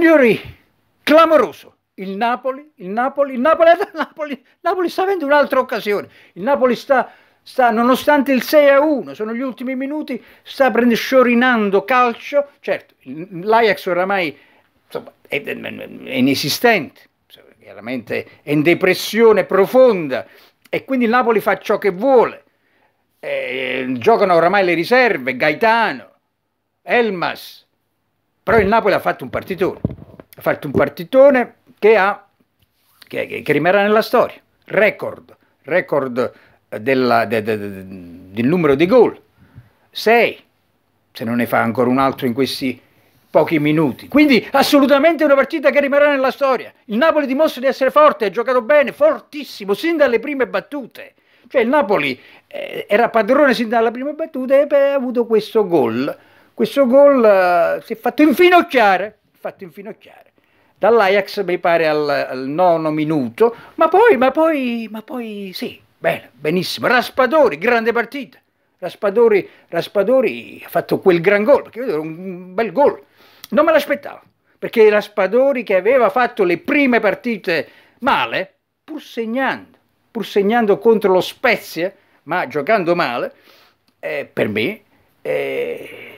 Signori, clamoroso. Il Napoli, il Napoli, il Napoli, il Napoli, il Napoli sta avendo un'altra occasione. Il Napoli sta, sta, nonostante il 6 a 1, sono gli ultimi minuti, sta prendendo, sciorinando calcio. Certo, l'Ajax oramai insomma, è, è inesistente, chiaramente è in depressione profonda e quindi il Napoli fa ciò che vuole. Eh, giocano oramai le riserve, Gaetano, Elmas, però il Napoli ha fatto un partitone, ha fatto un partitone che, ha, che, che, che rimarrà nella storia, record, record eh, della, de, de, de, del numero di gol, 6, se non ne fa ancora un altro in questi pochi minuti. Quindi assolutamente una partita che rimarrà nella storia. Il Napoli dimostra di essere forte, ha giocato bene, fortissimo, sin dalle prime battute. Cioè il Napoli eh, era padrone sin dalla prima battuta e beh, ha avuto questo gol questo gol uh, si è fatto infinocchiare, fatto infinocchiare dall'Ajax mi pare al, al nono minuto, ma poi, ma poi, ma poi sì, bene, benissimo. Raspadori, grande partita. Raspadori, Raspadori ha fatto quel gran gol, perché vedo un bel gol. Non me l'aspettavo, perché Raspadori che aveva fatto le prime partite male, pur segnando, pur segnando contro lo Spezia, ma giocando male, eh, per me... Eh,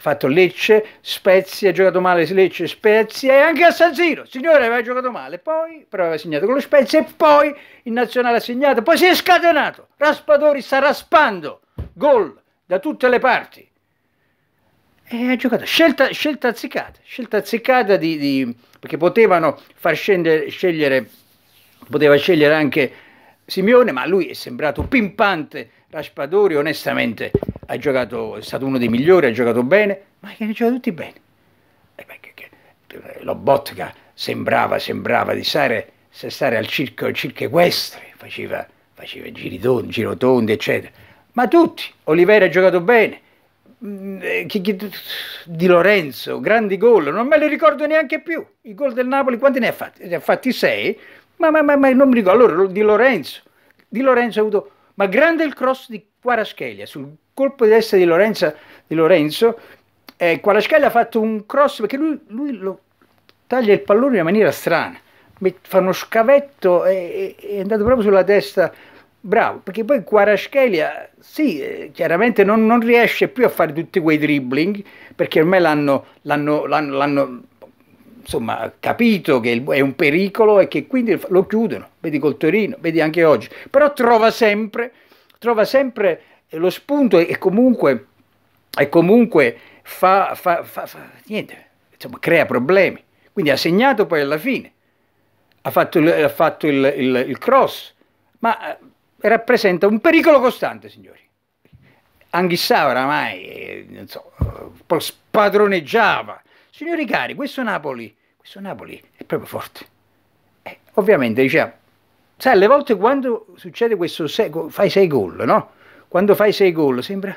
ha fatto Lecce, Spezia, ha giocato male Lecce, Spezia e anche a San Siro, signore aveva giocato male, poi però aveva segnato con lo Spezia e poi in nazionale ha segnato, poi si è scatenato, Raspadori sta raspando, gol da tutte le parti. E ha giocato, scelta, scelta azzecata, scelta azzeccata di, di, perché potevano far scendere, scegliere, poteva scegliere anche Simeone, ma lui è sembrato pimpante, Raspadori onestamente ha giocato, è stato uno dei migliori, ha giocato bene, ma che ne gioca tutti bene. E beh, che, che, eh, Lobotka sembrava, sembrava di stare, stare al circo, circo equestre, faceva, faceva giritondi, girotondi, eccetera. Ma tutti, Oliveira ha giocato bene, mm, eh, di Lorenzo, grandi gol, non me li ricordo neanche più. I gol del Napoli quanti ne ha fatti? Ne ha fatti sei, ma, ma, ma, ma non mi ricordo. Allora, di Lorenzo, di Lorenzo ha avuto... Ma grande il cross di Quarascheglia sul colpo di testa di, Lorenza, di Lorenzo, eh, Quaraschelli ha fatto un cross perché lui, lui lo taglia il pallone in maniera strana, fa uno scavetto e, e è andato proprio sulla testa bravo, perché poi Quaraschelia, sì, eh, chiaramente non, non, riesce più a fare tutti quei dribbling, perché ormai l'hanno, l'hanno, l'hanno, l'hanno insomma, capito che è un pericolo e che quindi lo chiudono, vedi col Torino, vedi anche oggi, però trova sempre, trova sempre lo spunto è, comunque, è comunque fa, fa, fa, fa niente, insomma, crea problemi. Quindi ha segnato poi alla fine, ha fatto il, ha fatto il, il, il cross, ma eh, rappresenta un pericolo costante, signori. Anghissà oramai, eh, non so, spadroneggiava. Signori cari, questo Napoli, questo Napoli è proprio forte. Eh, ovviamente diciamo, sai, alle volte quando succede questo, sei, fai sei gol, no? quando fai 6 gol sembra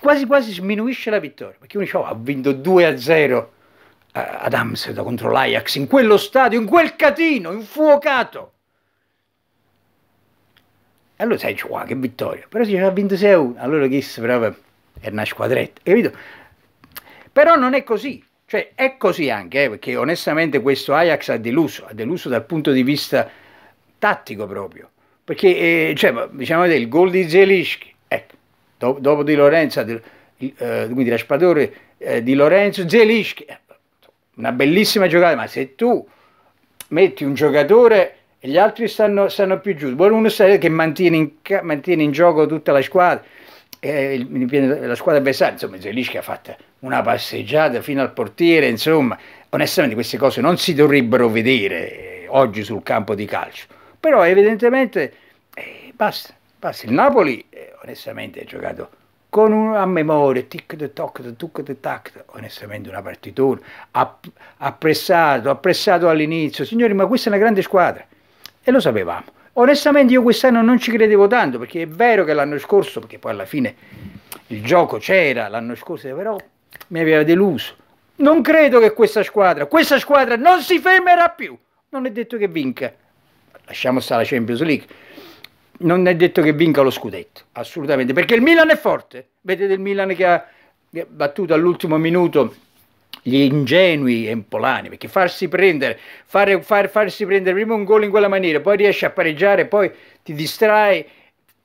quasi quasi sminuisce la vittoria, perché uno dice oh, ha vinto 2 a 0 eh, ad Amsterdam contro l'Ajax, in quello stadio, in quel catino, infuocato. E allora sai, wow, che vittoria, però se ha vinto 6 a 1, allora chi è una squadretta, capito? Però non è così, cioè è così anche, eh, perché onestamente questo Ajax ha deluso, ha deluso dal punto di vista tattico proprio perché, eh, cioè, diciamo, il gol di Zelischi, ecco, dopo, dopo di Lorenzo, di, eh, quindi Raspadore eh, di Lorenzo, Zelischi, eh, una bellissima giocata, ma se tu metti un giocatore e gli altri stanno, stanno più giù, vuole uno che mantiene in, mantiene in gioco tutta la squadra, eh, la squadra avversaria, insomma Zelischi ha fatto una passeggiata fino al portiere, insomma, onestamente queste cose non si dovrebbero vedere eh, oggi sul campo di calcio però evidentemente eh, basta, basta. Il Napoli eh, onestamente ha giocato con una memoria, tic de toc, de tuc de tac, onestamente una partitura, ha, ha ha pressato all'inizio, signori ma questa è una grande squadra e lo sapevamo. Onestamente io quest'anno non ci credevo tanto perché è vero che l'anno scorso, perché poi alla fine il gioco c'era l'anno scorso, però mi aveva deluso. Non credo che questa squadra, questa squadra non si fermerà più. Non è detto che vinca, lasciamo stare la Champions League, non è detto che vinca lo scudetto, assolutamente, perché il Milan è forte, vedete il Milan che ha, battuto all'ultimo minuto gli ingenui empolani, perché farsi prendere, fare, far, farsi prendere prima un gol in quella maniera, poi riesci a pareggiare, poi ti distrai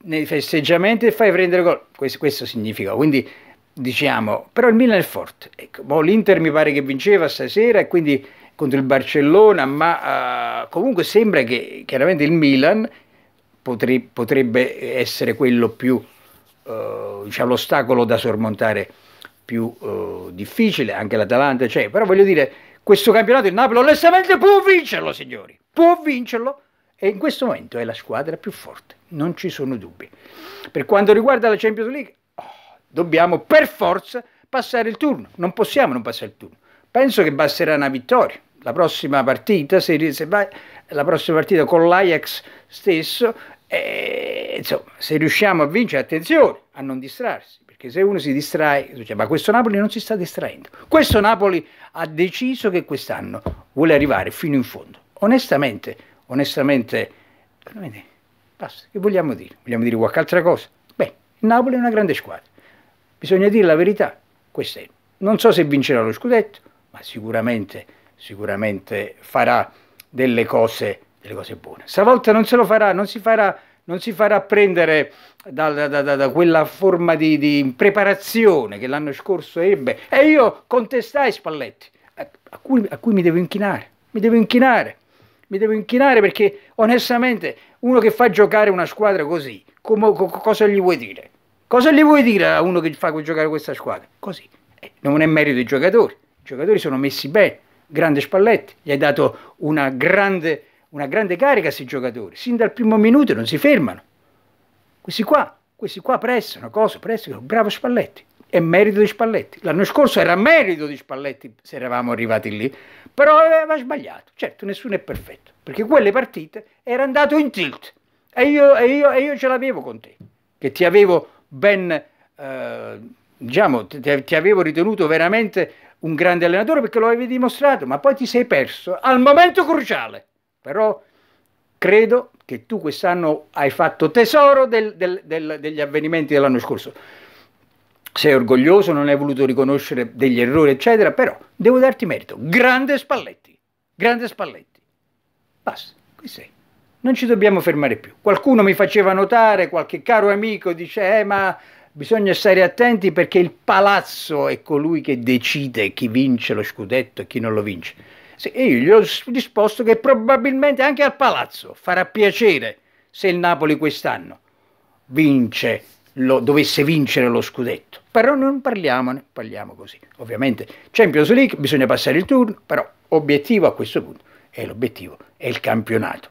nei festeggiamenti e fai prendere gol, questo, questo significa, quindi diciamo, però il Milan è forte, ecco, boh, l'Inter mi pare che vinceva stasera e quindi contro il Barcellona, ma uh, comunque sembra che chiaramente il Milan potre, potrebbe essere quello più, uh, diciamo, l'ostacolo da sormontare più uh, difficile, anche l'Atalanta c'è, cioè, però voglio dire, questo campionato il Napoli onestamente può vincerlo, signori, può vincerlo e in questo momento è la squadra più forte, non ci sono dubbi. Per quanto riguarda la Champions League, oh, dobbiamo per forza passare il turno, non possiamo non passare il turno. Penso che basterà una vittoria la prossima partita, se, se vai, la prossima partita con l'Ajax stesso, eh, insomma, se riusciamo a vincere, attenzione a non distrarsi, perché se uno si distrae, ma questo Napoli non si sta distraendo. Questo Napoli ha deciso che quest'anno vuole arrivare fino in fondo. Onestamente, onestamente, basta, che vogliamo dire? Vogliamo dire qualche altra cosa? Beh, il Napoli è una grande squadra, bisogna dire la verità, questa è. Non so se vincerà lo scudetto, ma sicuramente sicuramente farà delle cose, delle cose buone. Stavolta non se lo farà, non si farà, non si farà prendere da, da, da, da quella forma di, di preparazione che l'anno scorso ebbe. E io contestai Spalletti, a, a, cui, a cui mi devo inchinare, mi devo inchinare mi devo inchinare perché onestamente uno che fa giocare una squadra così, come, co, cosa gli vuoi dire? Cosa gli vuoi dire a uno che fa giocare questa squadra? Così. Eh, non è merito dei giocatori, i giocatori sono messi bene, grande Spalletti, gli hai dato una grande, una grande carica a questi giocatori, sin dal primo minuto non si fermano. Questi qua, questi qua pressano, cosa? Pressano, bravo Spalletti, è merito di Spalletti. L'anno scorso era merito di Spalletti se eravamo arrivati lì, però aveva sbagliato, certo nessuno è perfetto, perché quelle partite era andato in tilt e io, e io, e io ce l'avevo con te, che ti avevo ben... Eh, diciamo, ti, ti, avevo ritenuto veramente un grande allenatore perché lo avevi dimostrato, ma poi ti sei perso al momento cruciale. Però credo che tu quest'anno hai fatto tesoro del, del, del, degli avvenimenti dell'anno scorso. Sei orgoglioso, non hai voluto riconoscere degli errori, eccetera, però devo darti merito. Grande Spalletti, grande Spalletti. Basta, qui sei. Non ci dobbiamo fermare più. Qualcuno mi faceva notare, qualche caro amico dice, eh ma Bisogna stare attenti perché il palazzo è colui che decide chi vince lo scudetto e chi non lo vince. Sì, io gli ho risposto che probabilmente anche al palazzo farà piacere se il Napoli quest'anno vince lo, dovesse vincere lo scudetto. Però non parliamone, parliamo così. Ovviamente Champions League, bisogna passare il turno, però obiettivo a questo punto è l'obiettivo, è il campionato.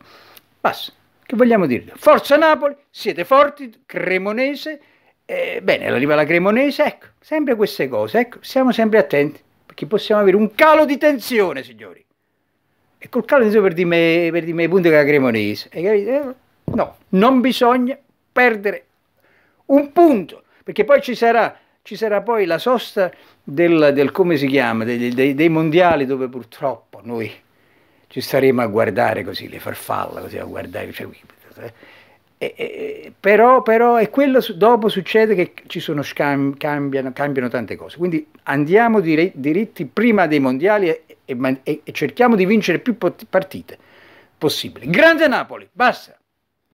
Basta, che vogliamo dirvi? Forza Napoli, siete forti, Cremonese, eh, bene, arriva la Cremonese, ecco, sempre queste cose, ecco, siamo sempre attenti, perché possiamo avere un calo di tensione, signori. E col calo di tensione per dirmi, per dirmi i punti della Cremonese, eh, no, non bisogna perdere un punto, perché poi ci sarà, ci sarà poi la sosta del, del come si chiama, dei, dei, dei, mondiali dove purtroppo noi ci staremo a guardare così, le farfalle, così a guardare, cioè, eh, e, e, però, però e quello dopo succede che ci sono scambi, cambiano, cambiano tante cose. Quindi andiamo dire, diritti prima dei mondiali e, e cerchiamo di vincere più partite possibili. Grande Napoli, basta!